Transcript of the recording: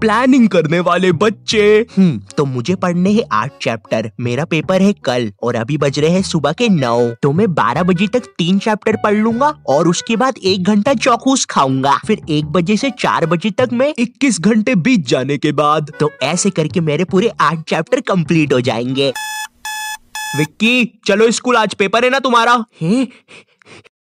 Planning करने वाले बच्चे हम्म, तो मुझे पढ़ने हैं आठ चैप्टर मेरा पेपर है कल और अभी बज रहे हैं सुबह के नौ तो मैं बारह बजे तक तीन चैप्टर पढ़ लूंगा और उसके बाद एक घंटा चौकूस खाऊंगा फिर एक बजे से चार बजे तक मैं इक्कीस घंटे बीत जाने के बाद तो ऐसे करके मेरे पूरे आठ चैप्टर कम्प्लीट हो जाएंगे विक्की चलो स्कूल आज पेपर है ना तुम्हारा है?